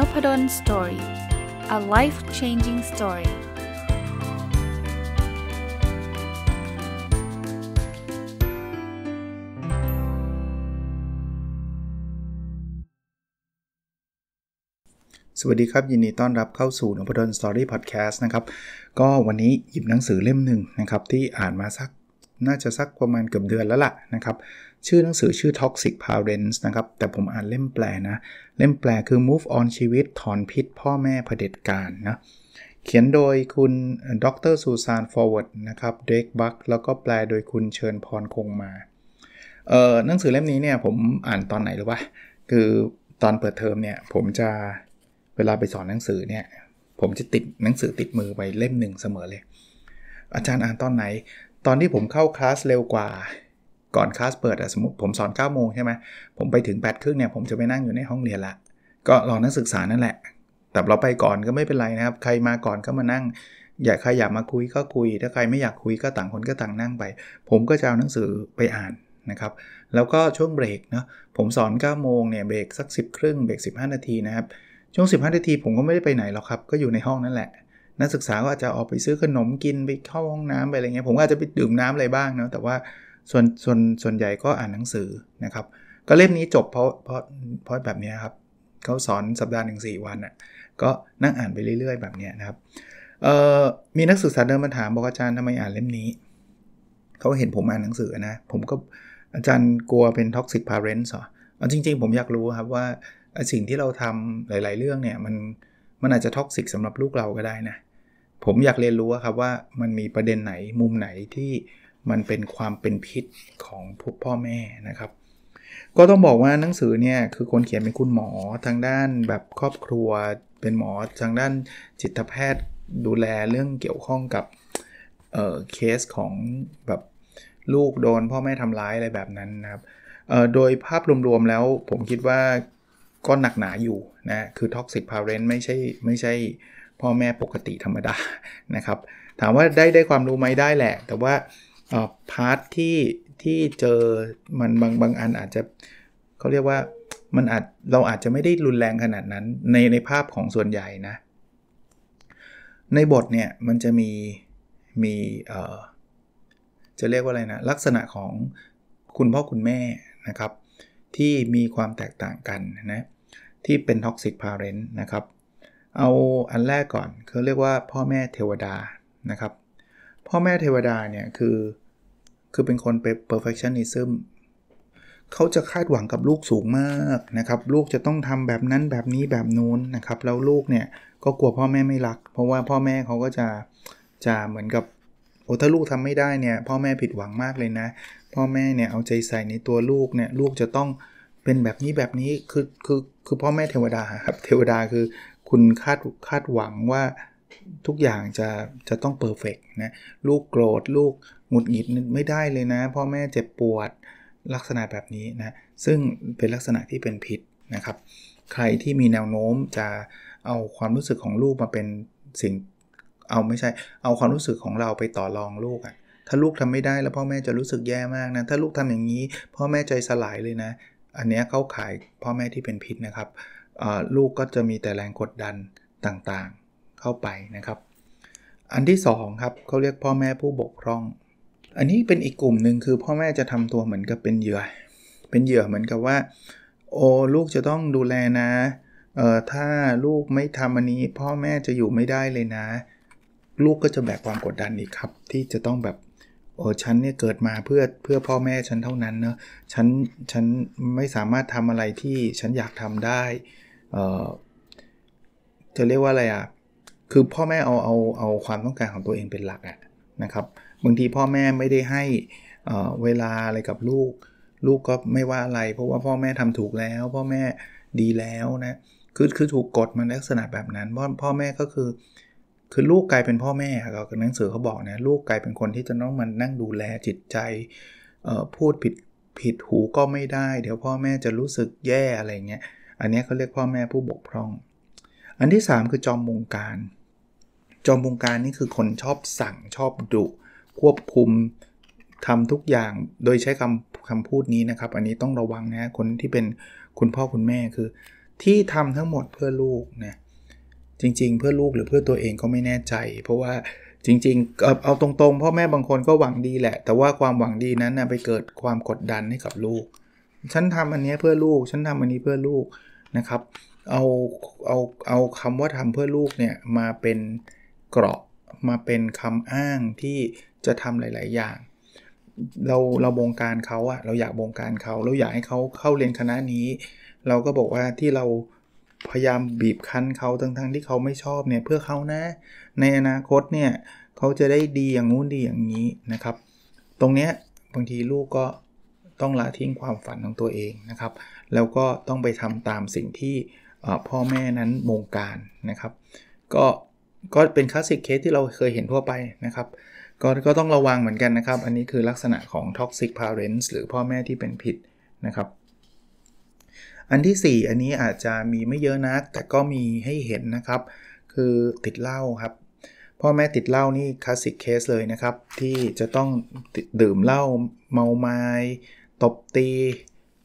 n o p ด d o สตอรี่ a life changing story สวัสดีครับ ยินดีต้อนรับเข้าสู่นพดลสตอรี่พอดแคสต์นะครับ ก็วันนี้หยิบหนังสือเล่มหนึ่งนะครับ ที่อ่านมาสัก น่าจะสักประมาณเกือบเดือนแล้วล่ะนะครับชื่อหนังสือชื่อ Toxic Parents นะครับ แต่ผมอ่านเล่มแปลนะ เล่มแปลคือ Move on ชีวิต ถอนพิษพ่อแม่เผด็จการนะเขียนโดยคุณดรซูซานฟอร์เวิร์ดนะครับเดกบักแล้วก็แปลโดยคุณเชิญพรคงมาเอ่อหนังสือเล่มนี้เนี่ยผมอ่านตอนไหนหรือวะคือตอนเปิดเทอมเนี่ย ผมจะเวลาไปสอนหนังสือเนี่ยผมจะติดหนังสือติดมือไปเล่มหนึ่งเสมอเลย อาจารย์อ่านตอนไหน ตอนที่ผมเข้าคลาสเร็วกว่าก่อนคลาสเปิดอะสมมติผมสอน9ก้าโมงใช่ไหมผมไปถึง8ปดครึ่งเนี่ยผมจะไปนั่งอยู่ในห้องเรียนละก็รอนักศึกษานั่นแหละ แต่เราไปก่อนก็ไม่เป็นไรนะครับใครมาก่อนก็มานั่งอยากใครอยากมาคุยก็คุย ถ้าใครไม่อยากคุยก็ต่างคนก็ต่างนั่งไป ผมก็จะเอาหนังสือไปอ่านนะครับแล้วก็ช่วงเบรกเนาะผมสอน9ก้าโมงเนี่ยเบรกสัก 10บครึ่งเบรก 15 นาทีนะครับช่วง 15 นาที ผมก็ไม่ได้ไปไหนหรอกครับก็อยู่ในห้องนั่นแหละ นักศึกษาก็อาจจะออกไปซื้อขนมกินไปเข้าห้องน้ำไปอะไรเงี้ยผมอาจจะไปดื่มน้ำอะไรบ้างเนาะแต่ว่าส่วนส่วนส่วนใหญ่ก็อ่านหนังสือนะครับ ก็เล่มนี้จบเพราะเพราะเพราะแบบนี้ครับ เขาสอนสัปดาห์หนึ่งสวันอะ่ะก็นั่งอ่านไปเรื่อยๆแบบนี้นะครับมีนักศึกษาเดินมาถามบอกอาจารย์ทำไมอ่านเล่มนี้เขาเห็นผมอ่านหนังสือนะผมก็อาจารย์กลัวเป็นท็อกซิกพาร์เรนส์เหรอเอาจริง ๆ ผมอยากรู้ครับว่าสิ่งที่เราทำหลาย ๆ เรื่องเนี่ยมันมันอาจจะท็อกซิกสำหรับลูกเราก็ได้นะผมอยากเรียนรู้ครับว่ามันมีประเด็นไหนมุมไหนที่มันเป็นความเป็นพิษของผู้พ่อแม่นะครับ ก็ต้องบอกว่าหนังสือเนี่ยคือคนเขียนเป็นคุณหมอทางด้านแบบครอบครัวเป็นหมอทางด้านจิตแพทย์ดูแลเรื่องเกี่ยวข้องกับเเคสของแบบ ลูกโดนพ่อแม่ทำร้ายอะไรแบบนั้นนะครับโดยภาพรวมๆแล้วผมคิดว่าก็หนักหนาอยู่นะ คือท็อกซิกพาเรนไม่ใช่ไม่ใช่พ่อแม่ปกติธรรมดานะครับ ถามว่าได้ได้ความรู้ไหมได้แหละ แต่ว่าออพาร์ทที่ที่เจอมันบางบางอันอาจจะเขาเรียกว่ามันอาจเราอาจจะไม่ได้รุนแรงขนาดนั้นในในภาพของส่วนใหญ่นะในบทเนี่ยมันจะมีมีเอ่อจะเรียกว่าอะไรนะลักษณะของคุณพ่อคุณแม่นะครับ ที่มีความแตกต่างกันนะที่เป็นท็อกซิกพาเรนต์นะครับ เอาอันแรกก่อนเขาเรียกว่าพ่อแม่เทวดานะครับพ่อแม่เทวดาเนี่ยคือคือเป็นคนเป็น perfectionism เขาจะคาดหวังกับลูกสูงมากนะครับ ลูกจะต้องทำแบบนั้นแบบนี้แบบนู้นนะครับแล้วลูกเนี่ยก็กลัวพ่อแม่ไม่รัก เพราะว่าพ่อแม่เขาก็จะจะเหมือนกับโอ้ถ้าลูกทำไม่ได้เนี่ย พ่อแม่ผิดหวังมากเลยนะ พ่อแม่เนี่ยเอาใจใส่ในตัวลูกเนี่ยลูกจะต้องเป็นแบบนี้แบบนี้คือคือคือพ่อแม่เทวดาครับเทวดาคือคุณคาดคาดหวังว่าทุกอย่างจะจะต้องเพอร์เฟกนะลูกโกรธลูกหงุดหงิดไม่ได้เลยนะ พ่อแม่เจ็บปวดลักษณะแบบนี้นะซึ่งเป็นลักษณะที่เป็นพิษนะครับ ใครที่มีแนวโน้มจะเอาความรู้สึกของลูกมาเป็นสิ่งเอาไม่ใช่เอาความรู้สึกของเราไปต่อรองลูกอะ่ะถ้าลูกทำไม่ได้ แล้วพ่อแม่จะรู้สึกแย่มากนะถ้าลูกทำอย่างนี้ พ่อแม่ใจสลายเลยนะ อันนี้เข้าขายพ่อแม่ที่เป็นพิษนะครับลูกก็จะมีแต่แรงกดดันต่างๆเข้าไปนะครับ อันที่ 2 ครับ เขาเรียกพ่อแม่ผู้บกพร่อง อันนี้เป็นอีกกลุ่มหนึ่งคือพ่อแม่จะทำตัวเหมือนกับเป็นเหยื่อ เป็นเหยื่อเหมือนกับว่าโอ้ลูกจะต้องดูแลนะ เอ่อถ้าลูกไม่ทำอันนี้พ่อแม่จะอยู่ไม่ได้เลยนะ ลูกก็จะแบกความกดดันอีกครับ ที่จะต้องแบบโอ้ฉันเนี่ยเกิดมาเพื่อเพื่อพ่อแม่ฉันเท่านั้นเนะฉันฉันไม่สามารถทำอะไรที่ฉันอยากทำได้เอ่อจะเรียกว่าอะไรอะ่ะคือพ่อแม่เอาเอาเอาความต้องการของตัวเองเป็นหลักอะนะครับบางทีพ่อแม่ไม่ได้ให้เวลาอะไรกับลูก ลูกก็ไม่ว่าอะไร เพราะว่าพ่อแม่ทำถูกแล้ว พ่อแม่ดีแล้วนะ คือคือถูกกดมันลักษณะแบบนั้นพ่อพ่อแม่ก็คือ คือลูกกลายเป็นพ่อแม่กรบหนังสือเขาบอกนะลูกกลายเป็นคนที่จะต้องมันนั่งดูแลจิตใจพูดผิดผิดหูก็ไม่ได้ เดี๋ยวพ่อแม่จะรู้สึกแย่อะไรเงี้ยอันนี้เขาเรียกพ่อแม่ผู้บกพร่อง อันที่ 3 คือจอมวงการจอมบงการนี่คือคนชอบ สั่งชอบดุควบคุมทำทุกอย่างโดยใช้คำคำพูดนี้นะครับ อันนี้ต้องระวังนะคนที่เป็นคุณพ่อคุณแม่คือ ที่ทำทั้งหมดเพื่อลูกนะจริง ๆ เพื่อลูกหรือเพื่อตัวเอง ก็ไม่แน่ใจ เพราะว่าจริงๆ เอเอาตรงๆพ่อแม่บางคนก็หวังดีแหละ แต่ว่าความหวังดีนั้นนะไปเกิดความกดดันให้กับลูก ฉันทำอันนี้เพื่อลูกฉันทำอันนี้เพื่อลูกนะครับ เอาเอาเอาคำว่าทำเพื่อลูกเนี่ยมาเป็นเกราะมาเป็นคำอ้างที่จะทำหลาย ๆ อย่าง เราเราบงการเขาอะเราอยากบงการเขาเราอยากให้เขาเข้าเรียนคณะนี้ เราก็บอกว่าที่เราพยายามบีบคั้นเขาทั้งๆ ที่เขาไม่ชอบเนี่ยเพื่อเขานะ ในอนาคตเนี่ยเขาจะได้ดีอย่างงู้นดีอย่างนี้นะครับ ตรงเนี้ย บางทีลูกก็ต้องละทิ้งความฝันของตัวเองนะครับ แล้วก็ต้องไปทำตามสิ่งที่พ่อแม่นั้นบงการนะครับ ก็ก็เป็นคลาสสิกเคสที่เราเคยเห็นทั่วไปนะครับก็ก็ต้องระวังเหมือนกันนะครับ อันนี้คือลักษณะของ toxic parents หรือพ่อแม่ที่เป็นผิดนะครับ อันที่ 4 อันนี้อาจจะมีไม่เยอะนักแต่ก็มีให้เห็นนะครับ คือติดเหล้าครับ พ่อแม่ติดเหล้านี่คลาสสิกเคสเลยนะครับ ที่จะต้องดื่มเหล้าเมาไม้ตบตี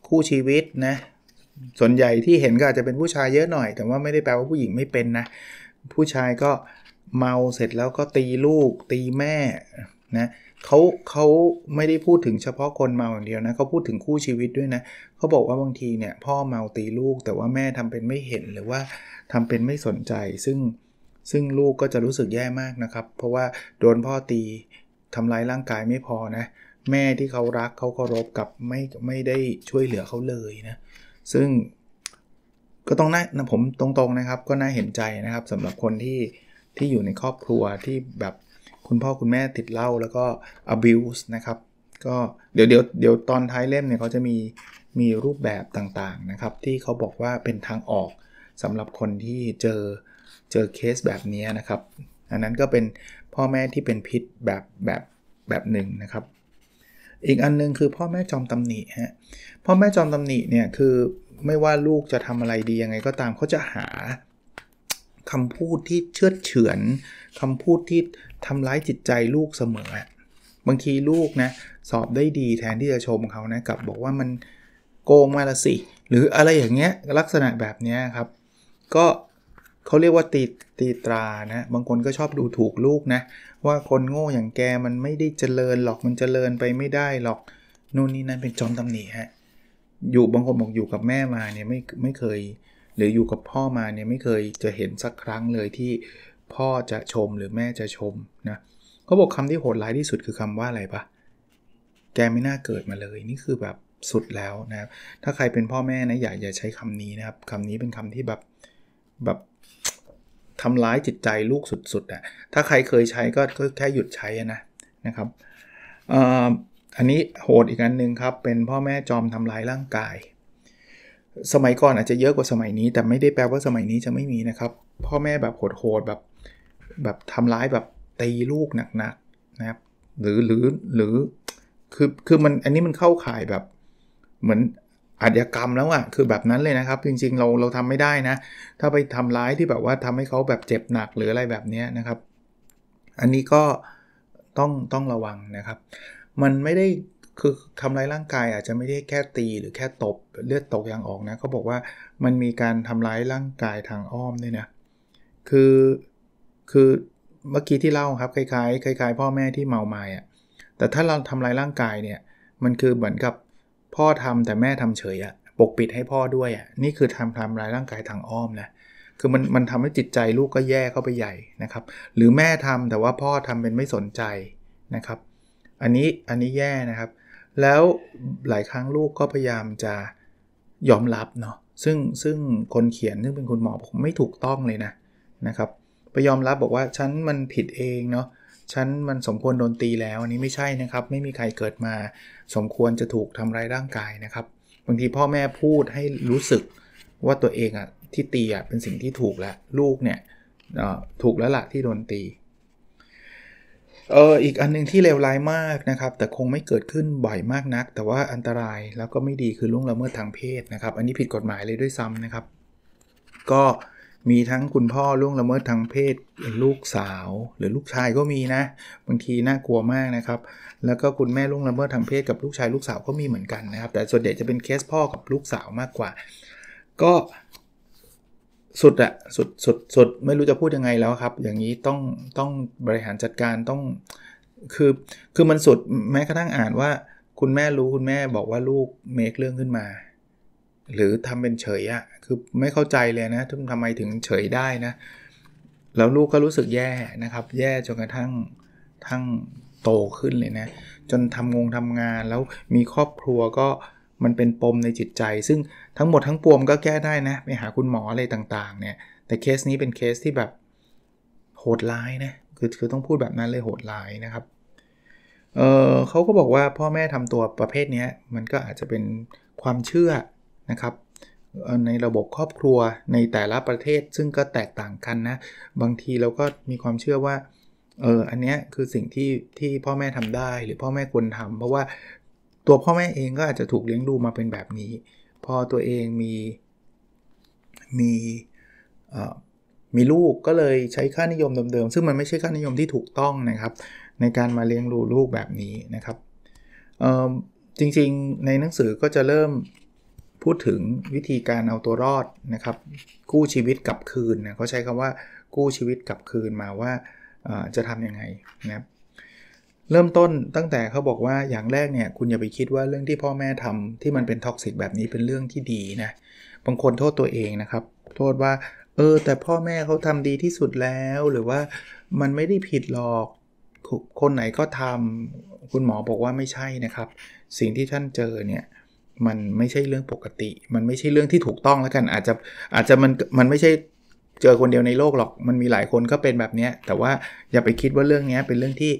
คู่ชีวิตนะ ส่วนใหญ่ที่เห็นก็อาจจะเป็นผู้ชายเยอะหน่อย แต่ว่าไม่ได้แปลว่าผู้หญิงไม่เป็นนะผู้ชายก็เมาเสร็จแล้วก็ตีลูกตีแม่นะเขาเขาไม่ได้พูดถึงเฉพาะคนเมาอย่างเดียวนะเขาพูดถึงคู่ชีวิตด้วยนะเขาบอกว่าบางทีเนี่ยพ่อเมาตีลูกแต่ว่าแม่ทำเป็นไม่เห็นหรือว่าทำเป็นไม่สนใจ ซึ่งซึ่งลูกก็จะรู้สึกแย่มากนะครับ เพราะว่าโดนพ่อตีทำร้ายร่างกายไม่พอนะแม่ที่เขารักเขาเคารพกับไม่ไม่ได้ช่วยเหลือเขาเลยนะซึ่งก็ต้องน่าผมตรง ๆนะครับ ก็น่าเห็นใจนะครับสำหรับคนที่ที่อยู่ในครอบครัวที่แบบคุณพ่อคุณแม่ติดเหล้าแล้วก็ abuse นะครับก็เดี๋ยวเดี๋ยวเดี๋ยวตอนท้ายเล่มเนี่ยเขาจะมีมีรูปแบบต่างๆนะครับที่เขาบอกว่าเป็นทางออกสำหรับคนที่เจอเจอเคสแบบนี้นะครับ อันนั้นก็เป็นพ่อแม่ที่เป็นพิษแบบแบบแบบหนึ่งนะครับ อีกอันนึงคือพ่อแม่จอมตำหนิฮะพ่อแม่จอมตำหนิเนี่ยคือไม่ว่าลูกจะทำอะไรดียังไง ก็ตามเขาจะหาคำพูดที่เชื่อเฉือนคำพูดที่ทำร้ายจิตใจลูกเสมอ บางทีลูกนะสอบได้ดีแทนที่จะชมเขานะกลับบอกว่ามันโกงมาละสิ หรืออะไรอย่างเงี้ยลักษณะแบบเนี้ยครับ ก็เขาเรียกว่า ตีตีตรานะบางคนก็ชอบดูถูกลูกนะ ว่าคนโง่อย่างแกมันไม่ได้เจริญ หรอกมันเจริญไปไม่ได้หรอกนู่นนี่นั่นเป็นจอมตำหนิฮะอยู่บางคนบอกอยู่กับแม่มาเนี่ยไม่ ไม่เคยหรืออยู่กับพ่อมาเนี่ยไม่เคยจะเห็นสักครั้งเลยที่พ่อจะชมหรือแม่จะชมนะเขาบอกคำที่โหดร้ายที่สุดคือคำว่าอะไรปะแกไม่น่าเกิดมาเลยนี่คือแบบสุดแล้วนะครับถ้าใครเป็นพ่อแม่นะ อย่าอย่าใช้คำนี้นะครับคำนี้เป็นคำที่แบบแบบทำร้ายจิตใจลูกสุดๆอะ่ะถ้าใครเคยใช้ก็แค่หยุดใช้นะนะครับอันนี้โหดอีกอันหนึ่งครับ เป็นพ่อแม่จอมทำร้ายร่างกาย สมัยก่อนอาจจะเยอะกว่าสมัยนี้แต่ไม่ได้แปลว่าสมัยนี้จะไม่มีนะครับ พ่อแม่แบบโหดๆแบบแบบทำร้ายแบบตีลูกหนักๆนะครับหรือหรือหรือคือคือมันอันนี้มันเข้าข่ายแบบเหมือนอาชญากรรมแล้วอะคือแบบนั้นเลยนะครับ จริงๆ เราเราทำไม่ได้นะถ้าไปทำร้ายที่แบบว่าทำให้เขาแบบเจ็บหนักหรืออะไรแบบนี้นะครับ อันนี้ก็ต้องต้องระวังนะครับมันไม่ได้ คือทำร้ายร่างกายอาจจะไม่ได้แค่ตีหรือแค่ตบเลือดตกยางออกนะ เขาบอกว่ามันมีการทำร้ายร่างกายทางอ้อมด้วยนะ คือ คือเมื่อกี้ที่เล่าครับคล้ายๆคล้ายๆพ่อแม่ที่เมาไม้อะแต่ถ้าเราทำร้ายร่างกายเนี่ย มันคือเหมือนกับพ่อทำแต่แม่ทำเฉยอะปกปิดให้พ่อด้วยอะนี่คือทำทำร้ายร่างกายทางอ้อมนะ คือมันมันทำให้จิตใจลูกก็แย่เข้าไปใหญ่นะครับ หรือแม่ทำแต่ว่าพ่อทำเป็นไม่สนใจนะครับอันนี้อันนี้แย่นะครับ แล้วหลายครั้งลูกก็พยายามจะยอมรับเนาะซึ่งซึ่งคนเขียนซึ่งเป็นคุณหมออกไม่ถูกต้องเลยนะนะครับไปยอมรับบอกว่าฉันมันผิดเองเนาะฉันมันสมควรโดนตีแล้ว อันนี้ไม่ใช่นะครับ ไม่มีใครเกิดมา สมควรจะถูกทำร้ายร่างกายนะครับบางทีพ่อแม่พูดให้รู้สึกว่าตัวเองอะที่ตีอะเป็นสิ่งที่ถูกแล้วลูกเนี่ยถูกแล้วละที่โดนตีเออ อีกอันนึงที่เลวร้ายมากนะครับ แต่คงไม่เกิดขึ้นบ่อยมากนัก แต่ว่าอันตรายแล้วก็ไม่ดีคือล่วงละเมิดทางเพศนะครับ อันนี้ผิดกฎหมายเลยด้วยซ้ำนะครับ ก็มีทั้งคุณพ่อล่วงละเมิดทางเพศลูกสาว หรือลูกชายก็มีนะ บางทีน่ากลัวมากนะครับ แล้วก็คุณแม่ล่วงละเมิดทางเพศกับลูกชายลูกสาวก็มีเหมือนกันนะครับ แต่ส่วนใหญ่จะเป็นเคสพ่อกับลูกสาวมากกว่า ก็สุดอะสุดสุดสุดไม่รู้จะพูดยังไงแล้วครับ อย่างนี้ต้องต้องบริหารจัดการต้องคือคือมันสุดแม้กระทั่งอ่านว่า คุณแม่รู้คุณแม่บอกว่าลูกเมคเรื่องขึ้นมา หรือทำเป็นเฉยอะคือไม่เข้าใจเลยนะทำไมถึงเฉยได้นะแล้วลูกก็รู้สึกแย่นะครับ แย่จนกระทั่งทั้งโตขึ้นเลยนะ จนทำงงทำงานแล้วมีครอบครัวก็มันเป็นปมในจิตใจ ซึ่งทั้งหมดทั้งปวงก็แก้ได้นะไปหาคุณหมออะไรต่างๆ เนี่ย แต่เคสนี้เป็นเคสที่แบบโหดร้ายนะคือคือต้องพูดแบบนั้นเลยโหดร้ายนะครับ เออเขาก็บอกว่าพ่อแม่ทำตัวประเภทนี้มันก็อาจจะเป็นความเชื่อนะครับในระบบครอบครัวในแต่ละประเทศซึ่งก็แตกต่างกันนะ บางทีเราก็มีความเชื่อว่าเอออันนี้คือสิ่งที่ที่พ่อแม่ทำได้หรือพ่อแม่ควรทาเพราะว่าตัวพ่อแม่เองก็อาจจะถูกเลี้ยงดูมาเป็นแบบนี้พอตัวเองมีมีมีลูกก็เลยใช้ค่านิยมเดิม ๆ ซึ่งมันไม่ใช่ค่านิยมที่ถูกต้องนะครับ ในการมาเลี้ยงดูลูกแบบนี้นะครับจริงๆในหนังสือก็จะเริ่มพูดถึงวิธีการเอาตัวรอดนะครับกู้ชีวิตกลับคืนนะเขาใช้คำว่ากู้ชีวิตกลับคืนมาว่าจะทํำยังไงนะครับเริ่มต้นตั้งแต่เขาบอกว่าอย่างแรกเนี่ย คุณอย่าไปคิดว่าเรื่องที่พ่อแม่ทำที่มันเป็นท็อกซิกแบบนี้เป็นเรื่องที่ดีนะบางคนโทษตัวเองนะครับ โทษว่าเออแต่พ่อแม่เขาทำดีที่สุดแล้วหรือว่ามันไม่ได้ผิดหรอก คนไหนก็ทำ คุณหมอบอกว่าไม่ใช่นะครับ สิ่งที่ท่านเจอเนี่ย มันไม่ใช่เรื่องปกติ มันไม่ใช่เรื่องที่ถูกต้องแล้วกันอาจจะอาจจะมันมันไม่ใช่เจอคนเดียวในโลกหรอก มันมีหลายคนก็เป็นแบบนี้แต่ว่าอย่าไปคิดว่าเรื่องนี้เป็นเรื่องที่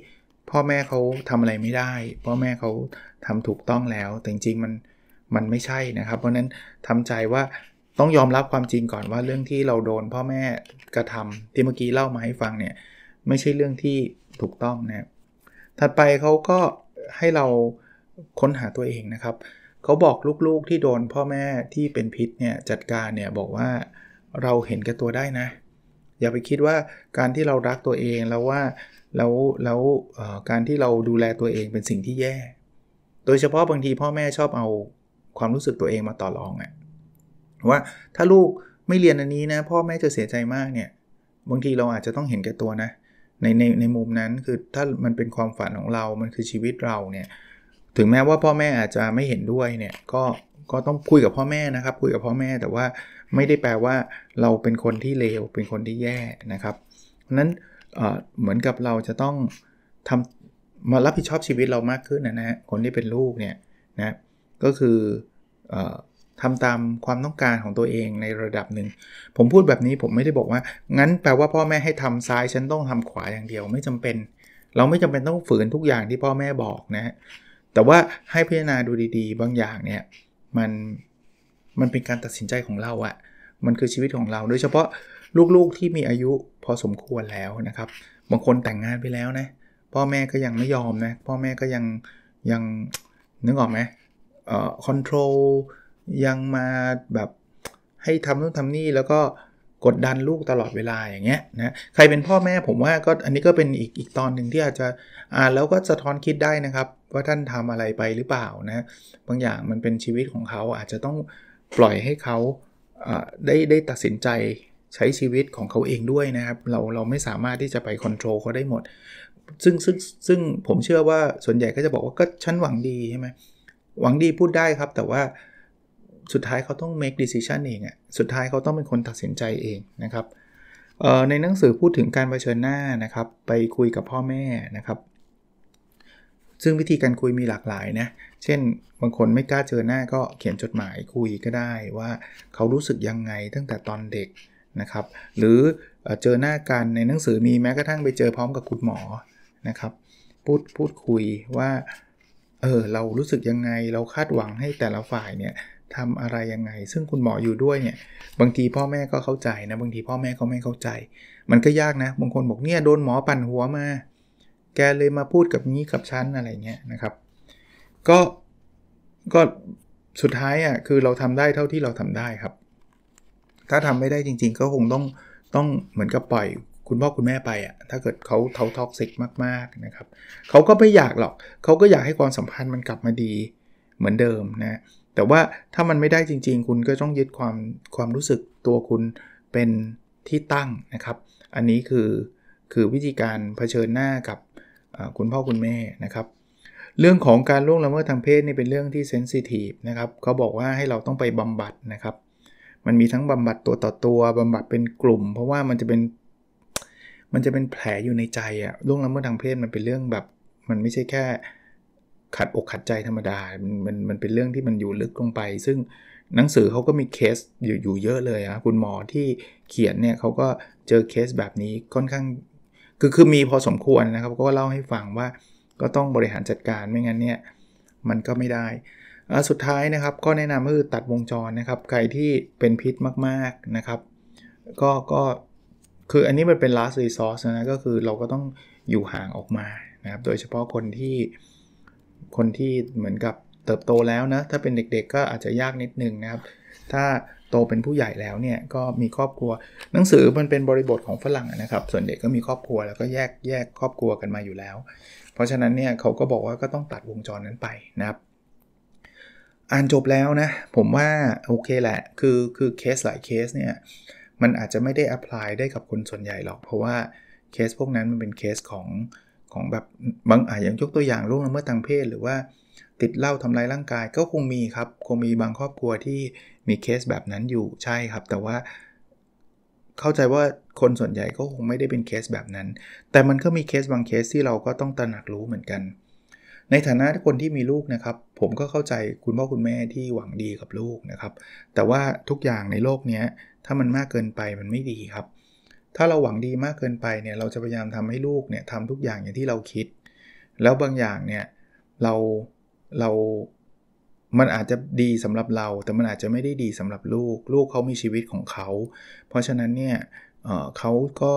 พ่อแม่เขาทำอะไรไม่ได้ พ่อแม่เขาทำถูกต้องแล้ว แต่จริงๆมันมันไม่ใช่นะครับ เพราะนั้นทำใจว่าต้องยอมรับความจริงก่อนว่าเรื่องที่เราโดนพ่อแม่กระทำที่เมื่อกี้เล่ามาให้ฟังเนี่ยไม่ใช่เรื่องที่ถูกต้องนะถัดไปเขาก็ให้เราค้นหาตัวเองนะครับ เขาบอกลูกๆที่โดนพ่อแม่ที่เป็นพิษเนี่ยจัดการเนี่ยบอกว่าเราเห็นแก่ตัวได้นะอย่าไปคิดว่าการที่เรารักตัวเองแล้วว่าแล้วแล้วการที่เราดูแลตัวเองเป็นสิ่งที่แย่ โดยเฉพาะบางทีพ่อแม่ชอบเอาความรู้สึกตัวเองมาต่อรองอะว่าถ้าลูกไม่เรียนอันนี้นะพ่อแม่จะเสียใจมากเนี่ยบางทีเราอาจจะต้องเห็นแก่ตัวนะในในในมุมนั้นคือถ้ามันเป็นความฝันของเรามันคือชีวิตเราเนี่ยถึงแม้ว่าพ่อแม่อาจจะไม่เห็นด้วยเนี่ยก็ก็ต้องคุยกับพ่อแม่นะครับ คุยกับพ่อแม่แต่ว่าไม่ได้แปลว่าเราเป็นคนที่เลวเป็นคนที่แย่นะครับ เพราะนั้นเหมือนกับเราจะต้องทำมารับผิดชอบชีวิตเรามากขึ้นนะฮะคนที่เป็นลูกเนี่ยนะก็คืออทำตามความต้องการของตัวเองในระดับหนึ่ง ผมพูดแบบนี้ผมไม่ได้บอกว่า งั้นแปลว่าพ่อแม่ให้ทำซ้ายฉันต้องทำขวาอย่างเดียวไม่จำเป็น เราไม่จำเป็นต้องฝืนทุกอย่างที่พ่อแม่บอกนะฮะแต่ว่าให้พิจารณาดูดี ๆ บางอย่างเนี่ยมันมันเป็นการตัดสินใจของเราอะมันคือชีวิตของเรา โดยเฉพาะลูกๆที่มีอายุพอสมควรแล้วนะครับ บางคนแต่งงานไปแล้วนะ พ่อแม่ก็ยังไม่ยอมนะ พ่อแม่ก็ยัง ยัง นึกออกไหมเอ่อคอนโทรลยังมา แบบ ให้ทำนู่นทำนี่แล้วก็กดดันลูกตลอดเวลาอย่างเงี้ยนะ ใครเป็นพ่อแม่ผมว่าก็ อันนี้ก็เป็นอีกอีกตอนหนึ่งที่อาจจะอ่านแล้วก็สะท้อนคิดได้นะครับว่าท่านทำอะไรไปหรือเปล่านะบางอย่างมันเป็นชีวิตของเขาอาจจะต้องปล่อยให้เขาได้ได้ตัดสินใจใช้ชีวิตของเขาเองด้วยนะครับ เราเราไม่สามารถที่จะไปควบคุมเขาได้หมดซึ่งซึ่งซึ่งผมเชื่อว่าส่วนใหญ่ก็จะบอกว่าก็ฉันหวังดีใช่ไหมหวังดีพูดได้ครับ แต่ว่าสุดท้ายเขาต้อง make decision เองอะสุดท้ายเขาต้องเป็นคนตัดสินใจเองนะครับ ในหนังสือพูดถึงการเผชิญหน้านะครับ ไปคุยกับพ่อแม่นะครับ ซึ่งวิธีการคุยมีหลากหลายนะเช่นบางคนไม่กล้าเจอหน้าก็เขียนจดหมายคุยก็ได้ว่าเขารู้สึกยังไงตั้งแต่ตอนเด็กนะครับ หรือเจอหน้ากันในหนังสือมีแม้กระทั่งไปเจอพร้อมกับคุณหมอนะครับ พูดพูดคุยว่าเออเรารู้สึกยังไงเราคาดหวังให้แต่ละฝ่ายเนี่ยทำอะไรยังไง ซึ่งคุณหมออยู่ด้วยเนี่ย บางทีพ่อแม่ก็เข้าใจนะบางทีพ่อแม่ก็ไม่เข้าใจ มันก็ยากนะบางคนบอกเนี่ยโดนหมอปั่นหัวมาแกเลยมาพูดกับนี้กับฉันอะไรเงี้ยนะครับก็ก็สุดท้ายอ่ะคือเราทำได้เท่าที่เราทำได้ครับ ถ้าทำไม่ได้จริงๆก็คงต้องต้องเหมือนกับปล่อยคุณพ่อคุณแม่ไปอ่ะถ้าเกิดเขาเ้าท็อกซิกมากๆนะครับเขาก็ไม่อยากหรอก เขาก็อยากให้ความสัมพันธ์มันกลับมาดีเหมือนเดิมนะ แต่ว่าถ้ามันไม่ได้จริงๆคุณก็ต้องยึดความความรู้สึกตัวคุณเป็นที่ตั้งนะครับ อันนี้คือคือวิธีการเผชิญหน้ากับคุณพ่อคุณแม่นะครับเรื่องของการล่วงละเมิดทางเพศนี่เป็นเรื่องที่เซนซิทีฟนะครับเขาบอกว่าให้เราต้องไปบำบัดนะครับ มันมีทั้งบำบัดตัวต่อตัวบำบัดเป็นกลุ่ม เพราะว่ามันจะเป็นมันจะเป็นแผลอยู่ในใจอะล่วงละเมิดทางเพศมันเป็นเรื่องแบบ มันไม่ใช่แค่ ขัดอกขัดใจธรรมดามันมันมันเป็นเรื่องที่มันอยู่ลึกลงไป ซึ่งหนังสือเขาก็มีเคสอยู่อยู่เยอะเลยนะคุณหมอที่เขียนเนี่ยเขาก็เจอเคสแบบนี้ค่อนข้างคือคือมีพอสมควรนะครับ ก็เล่าให้ฟังว่าก็ต้องบริหารจัดการไม่งั้นเนี่ยมันก็ไม่ได้ สุดท้ายนะครับก็แนะนำคือตัดวงจรนะครับใครที่เป็นพิษมาก ๆนะครับ ก็ก็คืออันนี้มันเป็น last resource นะ ก็คือเราก็ต้องอยู่ห่างออกมานะครับ โดยเฉพาะคนที่คนที่เหมือนกับเติบโตแล้วนะ ถ้าเป็นเด็กๆ ก็อาจจะยากนิดนึงนะครับ ถ้าโตเป็นผู้ใหญ่แล้วเนี่ยก็มีครอบครัวหนังสือมันเป็นบริบทของฝรั่งนะครับ ส่วนเด็กก็มีครอบครัวแล้วก็แยกแยกครอบครัวกันมาอยู่แล้ว เพราะฉะนั้นเนี่ยเขาก็บอกว่าก็ต้องตัดวงจรนั้นไปนะครับ อ่านจบแล้วนะผมว่าโอเคแหละ คือคือเคสหลายเคสเนี่ยมันอาจจะไม่ได้อพพลายได้กับคนส่วนใหญ่หรอกเพราะว่าเคสพวกนั้นมันเป็นเคสของของแบบบางอาจอย่างยกตัวอย่างล่วงละเมิดทางเพศ หรือว่าติดเหล้าทำลายร่างกาย ก็คงมีครับคงมีบางครอบครัวที่มีเคสแบบนั้นอยู่ใช่ครับ แต่ว่า เข้าใจว่าคนส่วนใหญ่ก็คงไม่ได้เป็นเคสแบบนั้น แต่มันก็มีเคสบางเคสที่เราก็ต้องตระหนักรู้เหมือนกัน ในฐานะคนที่มีลูกนะครับ ผมก็เข้าใจคุณพ่อคุณแม่ที่หวังดีกับลูกนะครับ แต่ว่าทุกอย่างในโลกนี้ถ้ามันมากเกินไปมันไม่ดีครับ ถ้าเราหวังดีมากเกินไปเนี่ย เราจะพยายามทำให้ลูกเนี่ยทำทุกอย่างอย่างที่เราคิด แล้วบางอย่างเนี่ยเราเรามันอาจจะดีสำหรับเราแต่มันอาจจะไม่ได้ดีสำหรับลูกลูกเขามีชีวิตของเขา เพราะฉะนั้นเนี่ยเเขาก็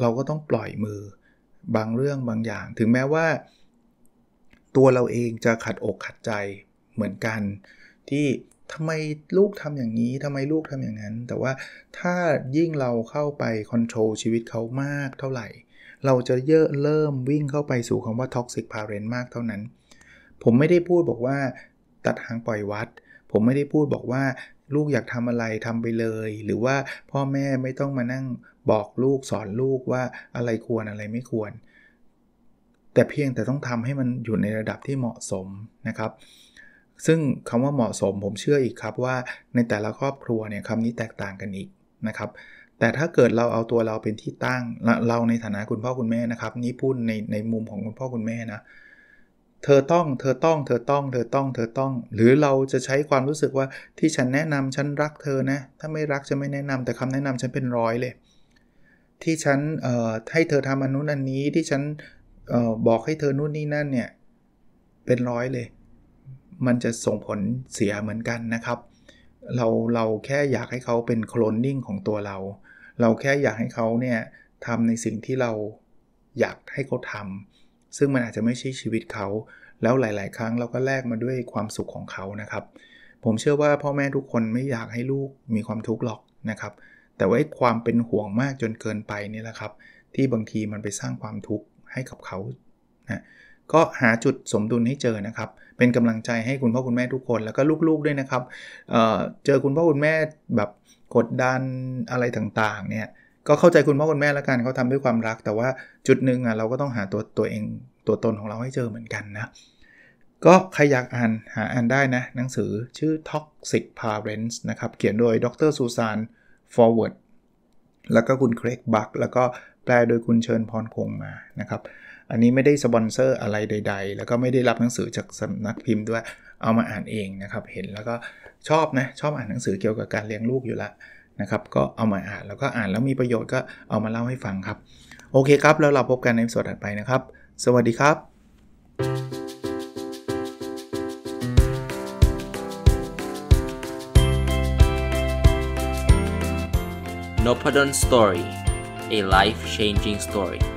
เราก็ต้องปล่อยมือบางเรื่องบางอย่าง ถึงแม้ว่า ตัวเราเองจะขัดอกขัดใจเหมือนกัน ที่ทำไมลูกทำอย่างนี้ทำไมลูกทำอย่างนั้น แต่ว่าถ้ายิ่งเราเข้าไปคอนโทรลชีวิตเขามากเท่าไหร่ เราจะเยอะเริ่มวิ่งเข้าไปสู่คำว่าท็อกซิกพาเรนต์มากเท่านั้น ผมไม่ได้พูดบอกว่าตัดหางปล่อยวัด ผมไม่ได้พูดบอกว่า ลูกอยากทำอะไรทำไปเลย หรือว่าพ่อแม่ไม่ต้องมานั่งบอกลูกสอนลูกว่าอะไรควรอะไรไม่ควร แต่เพียงแต่ต้องทำให้มันอยู่ในระดับที่เหมาะสมนะครับ ซึ่งคำว่าเหมาะสมผมเชื่ออีกครับว่าในแต่ละครอบครัวเนี่ยคำนี้แตกต่างกันอีกนะครับ แต่ถ้าเกิดเราเอาตัวเราเป็นที่ตั้งเราในฐานะคุณพ่อคุณแม่นะครับนี่พูดในในมุมของคุณพ่อคุณแม่นะเธอต้องเธอต้อง เธอต้อง เธอต้อง เธอต้อง หรือเราจะใช้ความรู้สึกว่าที่ฉันแนะนำฉันรักเธอนะ ถ้าไม่รักจะไม่แนะนำ แต่คำแนะนำฉันเป็นร้อยเลย ที่ฉันให้เธอทำอันนู้นอันนี้ที่ฉันออบอกให้เธอนู่นนี่นั่นเนี่ยเป็นร้อยเลย มันจะส่งผลเสียเหมือนกันนะครับเราเราแค่อยากให้เขาเป็นโคลนนิ่งของตัวเรา เราแค่อยากให้เขาเนี่ยทำในสิ่งที่เราอยากให้เขาทำซึ่งมันอาจจะไม่ใช่ชีวิตเขา แล้วหลาย ๆ ครั้งเราก็แลกมาด้วยความสุขของเขานะครับ ผมเชื่อว่าพ่อแม่ทุกคนไม่อยากให้ลูกมีความทุกข์หรอกนะครับ แต่ว่าความเป็นห่วงมากจนเกินไปนี่แหละครับ ที่บางทีมันไปสร้างความทุกข์ให้กับเขานะก็หาจุดสมดุลให้เจอนะครับ เป็นกำลังใจให้คุณพ่อคุณแม่ทุกคน แล้วก็ลูกๆด้วยนะครับเเจอคุณพ่อคุณแม่แบบกดดันอะไรต่าง ๆ เนี่ยก็เข้าใจคุณพ่อคุณแม่แล้วกันเขาทาด้วยความรักแต่ว่าจุดหนึ่งอ่ะเราก็ต้องหาตัวตัวเองตัวตนของเราให้เจอเหมือนกันนะ ก็ใครอยากอ่านหาอ่านได้นะหนังสือชื่อ Toxic Parents นะครับเขียนโดยดรซูซานฟอร์เวิร์ดแล้วก็คุณเครกบักแล้วก็แปลโดยคุณเชิญพรคงมานะครับ อันนี้ไม่ได้สปอนเซอร์อะไรใดๆ แล้วก็ไม่ได้รับหนังสือจากสำนักพิมพ์ด้วยเอามาอ่านเองนะครับเห็นแล้วก็ชอบนะชอบอ่านหนังสือเกี่ยวกับการเลี้ยงลูกอยู่ละนะครับ ก็เอามาอ่านแล้วก็อ่านแล้วมีประโยชน์ก็เอามาเล่าให้ฟังครับ โอเคครับแล้วเราพบกันในส่วนถัดไปนะครับ สวัสดีครับ n o p a d o n Story a life changing story